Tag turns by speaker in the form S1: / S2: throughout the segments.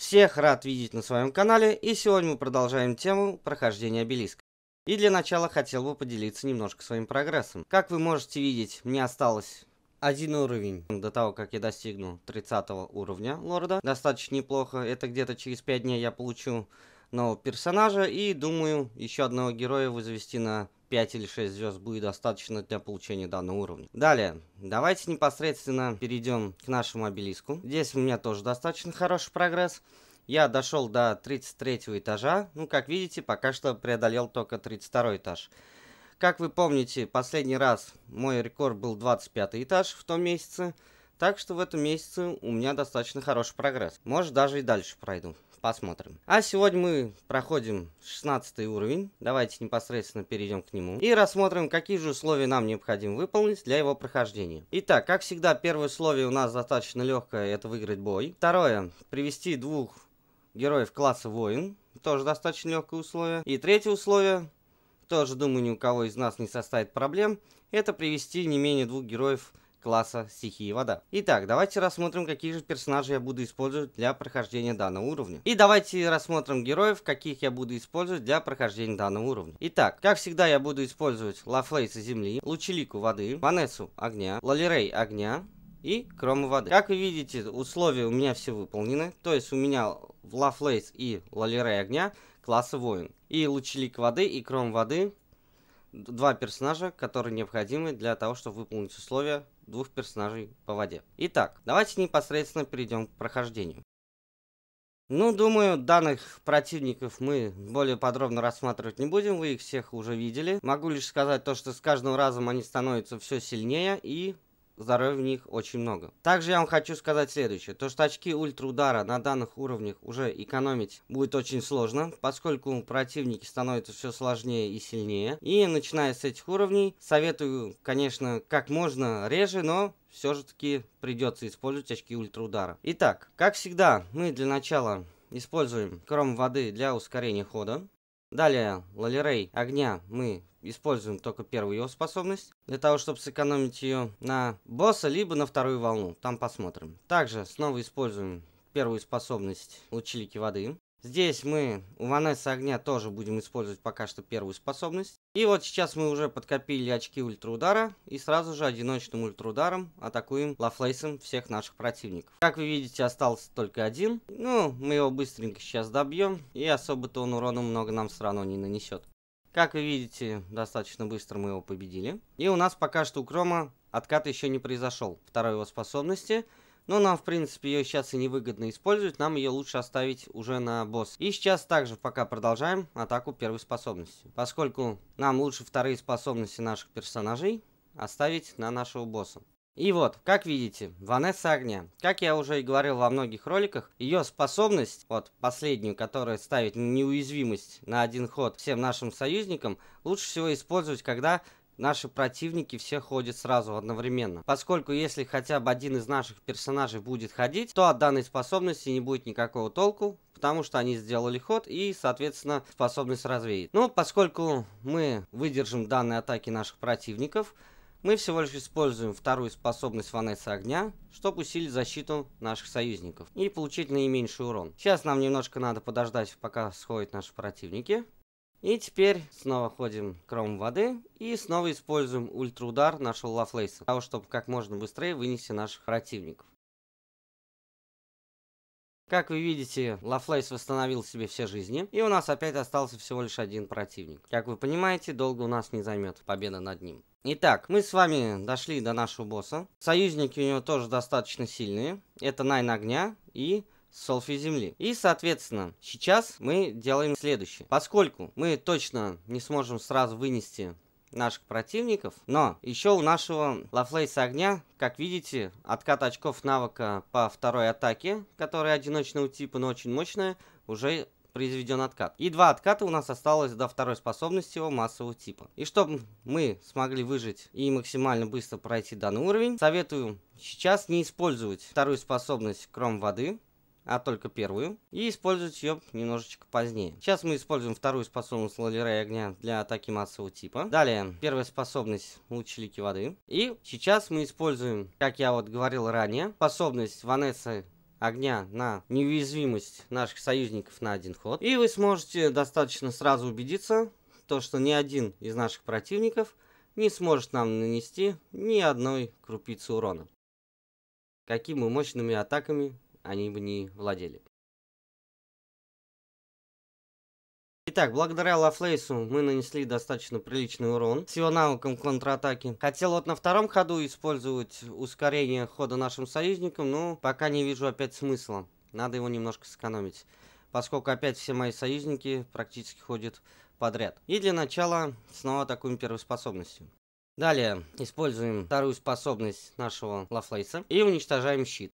S1: Всех рад видеть на своем канале, и сегодня мы продолжаем тему прохождения обелиска. И для начала хотел бы поделиться немножко своим прогрессом. Как вы можете видеть, мне осталось один уровень до того, как я достигну 30 уровня лорда. Достаточно неплохо, это где-то через 5 дней я получу нового персонажа, и думаю, еще одного героя вывести на 5 или 6 звезд будет достаточно для получения данного уровня. Далее, давайте непосредственно перейдем к нашему обелиску. Здесь у меня тоже достаточно хороший прогресс. Я дошел до 33 этажа. Ну, как видите, пока что преодолел только 32 этаж. Как вы помните, последний раз мой рекорд был 25 этаж в том месяце. Так что в этом месяце у меня достаточно хороший прогресс. Может, даже и дальше пройду посмотрим. А сегодня мы проходим 16 уровень. Давайте непосредственно перейдем к нему. И рассмотрим, какие же условия нам необходимо выполнить для его прохождения. Итак, как всегда, первое условие у нас достаточно легкое, это выиграть бой. Второе, привести двух героев класса воин. Тоже достаточно легкое условие. И третье условие, тоже думаю, ни у кого из нас не составит проблем, это привести не менее двух героев класса стихии вода. Итак, давайте рассмотрим, какие же персонажи я буду использовать для прохождения данного уровня. И давайте рассмотрим героев, каких я буду использовать для прохождения данного уровня. Итак, как всегда я буду использовать Лафлейса земли, Лучелику воды, Ванессу огня, Лолирей огня, и крома воды. Как вы видите, условия у меня все выполнены. То есть у меня в Лафлейс и Лолерей огня класса воин. И лучелик воды, и кром воды. Два персонажа, которые необходимы для того, чтобы выполнить условия двух персонажей по воде. Итак, давайте непосредственно перейдем к прохождению. Ну, думаю, данных противников мы более подробно рассматривать не будем, вы их всех уже видели. Могу лишь сказать то, что с каждым разом они становятся все сильнее и здоровья в них очень много. Также я вам хочу сказать следующее, то что очки ультраудара на данных уровнях уже экономить будет очень сложно, поскольку противники становятся все сложнее и сильнее. И начиная с этих уровней, советую, конечно, как можно реже, но все же таки придется использовать очки ультраудара. Итак, как всегда, мы для начала используем кром воды для ускорения хода. Далее, Лалерей огня мы используем только первую его способность, для того, чтобы сэкономить ее на босса, либо на вторую волну. Там посмотрим. Также снова используем первую способность лучилики воды. Здесь мы у Ванессы Огня тоже будем использовать пока что первую способность. И вот сейчас мы уже подкопили очки ультраудара и сразу же одиночным Ультраударом атакуем лафлейсом всех наших противников. Как вы видите, остался только один. Ну, мы его быстренько сейчас добьем и особо-то он урона много нам все равно не нанесет. Как вы видите, достаточно быстро мы его победили. И у нас пока что у Крома откат еще не произошел. Второй его способности – но нам, в принципе, ее сейчас и невыгодно использовать, нам ее лучше оставить уже на босс. И сейчас также пока продолжаем атаку первой способности. Поскольку нам лучше вторые способности наших персонажей оставить на нашего босса. И вот, как видите, Ванесса Огня. Как я уже и говорил во многих роликах, ее способность, вот последнюю, которая ставит неуязвимость на один ход всем нашим союзникам, лучше всего использовать, когда наши противники все ходят сразу одновременно. Поскольку если хотя бы один из наших персонажей будет ходить, то от данной способности не будет никакого толку, потому что они сделали ход и, соответственно, способность развеет. Но поскольку мы выдержим данные атаки наших противников, мы всего лишь используем вторую способность Ванессы Огня, чтобы усилить защиту наших союзников и получить наименьший урон. Сейчас нам немножко надо подождать, пока сходят наши противники. И теперь снова ходим кром воды и снова используем ультра-удар нашего Лафлейса, для того, чтобы как можно быстрее вынести наших противников. Как вы видите, Лафлейс восстановил себе все жизни, и у нас опять остался всего лишь один противник. Как вы понимаете, долго у нас не займет победа над ним. Итак, мы с вами дошли до нашего босса. Союзники у него тоже достаточно сильные. Это Найн Огня и солфи земли. И, соответственно, сейчас мы делаем следующее. Поскольку мы точно не сможем сразу вынести наших противников. Но еще у нашего Лафлейса огня, как видите, откат очков навыка по второй атаке, которая одиночного типа, но очень мощная, уже произведен откат. И два отката у нас осталось до второй способности его массового типа. И чтобы мы смогли выжить и максимально быстро пройти данный уровень, советую сейчас не использовать вторую способность кроме воды, а только первую, и использовать ее немножечко позднее. Сейчас мы используем вторую способность лалерей огня для атаки массового типа. Далее, первая способность лучи лики воды. И сейчас мы используем, как я вот говорил ранее, способность Ванессы огня на неуязвимость наших союзников на один ход. И вы сможете достаточно сразу убедиться, то, что ни один из наших противников не сможет нам нанести ни одной крупицы урона. Какими мощными атаками они бы не владели. Итак, благодаря Лафлейсу мы нанесли достаточно приличный урон с его навыком контратаки. Хотел вот на втором ходу использовать ускорение хода нашим союзникам, но пока не вижу опять смысла. Надо его немножко сэкономить, поскольку опять все мои союзники практически ходят подряд. И для начала снова атакуем первой способностью. Далее используем вторую способность нашего Лафлейса и уничтожаем щит.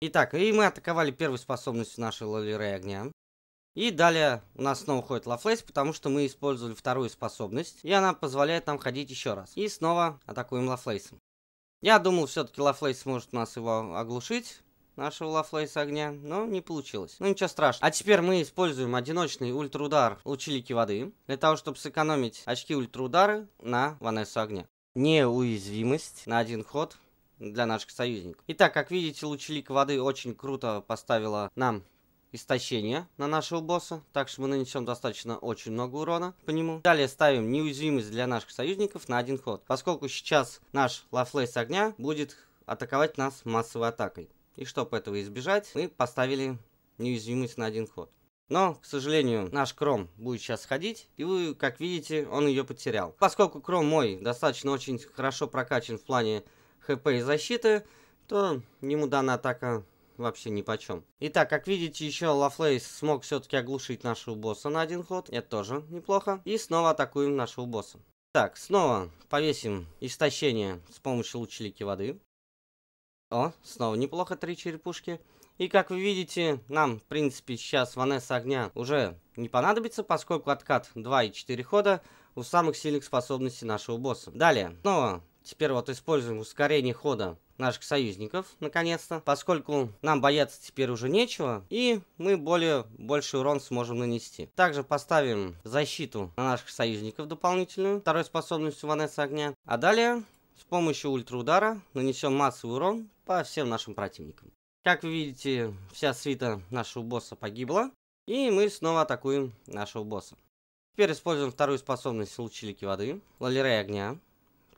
S1: Итак, и мы атаковали первую способность нашей Лолирей огня. И далее у нас снова ходит Лафлейс, потому что мы использовали вторую способность, и она позволяет нам ходить еще раз. И снова атакуем Лафлейсом. Я думал, все-таки Лафлейс сможет нас его оглушить, нашего Лафлейса огня, но не получилось. Ну ничего страшного. А теперь мы используем одиночный ультраудар Лучилики воды, для того, чтобы сэкономить очки ультраудары на Ванессу огня. Неуязвимость на один ход для наших союзников. Итак, как видите, лучелик воды очень круто поставила нам истощение на нашего босса, так что мы нанесем достаточно очень много урона по нему. Далее ставим неуязвимость для наших союзников на один ход, поскольку сейчас наш лафлейс огня будет атаковать нас массовой атакой. И чтобы этого избежать, мы поставили неуязвимость на один ход. Но, к сожалению, наш кром будет сейчас ходить, и вы, как видите, он ее потерял. Поскольку кром мой достаточно очень хорошо прокачан в плане хп и защиты, то ему данная атака вообще ни по чем. Итак, как видите, еще Лафлейс смог все-таки оглушить нашего босса на один ход. Это тоже неплохо. И снова атакуем нашего босса. Так, снова повесим истощение с помощью лучилики воды. О, снова неплохо, три черепушки. И как вы видите, нам, в принципе, сейчас Ванесса Огня уже не понадобится, поскольку откат 2 и 4 хода у самых сильных способностей нашего босса. Далее, снова теперь вот используем ускорение хода наших союзников, наконец-то, поскольку нам бояться теперь уже нечего, и мы более больший урон сможем нанести. Также поставим защиту на наших союзников дополнительную, второй способностью Ванесса огня. А далее, с помощью ультраудара, нанесем массовый урон по всем нашим противникам. Как вы видите, вся свита нашего босса погибла, и мы снова атакуем нашего босса. Теперь используем вторую способность Лучилики воды, Лалерей огня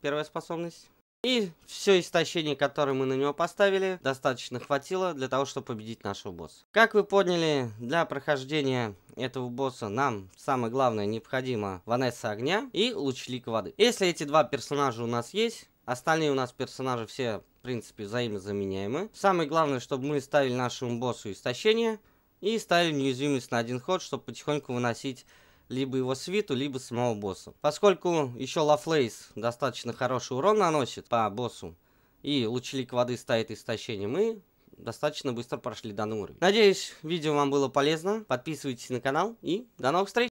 S1: первая способность. И все истощение, которое мы на него поставили, достаточно хватило для того, чтобы победить нашего босса. Как вы поняли, для прохождения этого босса нам самое главное необходимо Ванесса Огня и Лучлик Воды. Если эти два персонажа у нас есть, остальные у нас персонажи все, в принципе, взаимозаменяемы. Самое главное, чтобы мы ставили нашему боссу истощение и ставили неуязвимость на один ход, чтобы потихоньку выносить либо его свиту, либо самого босса. Поскольку еще Лафлейс достаточно хороший урон наносит по боссу, и лучелик воды стоит истощение, мы достаточно быстро прошли данный уровень. Надеюсь, видео вам было полезно. Подписывайтесь на канал и до новых встреч!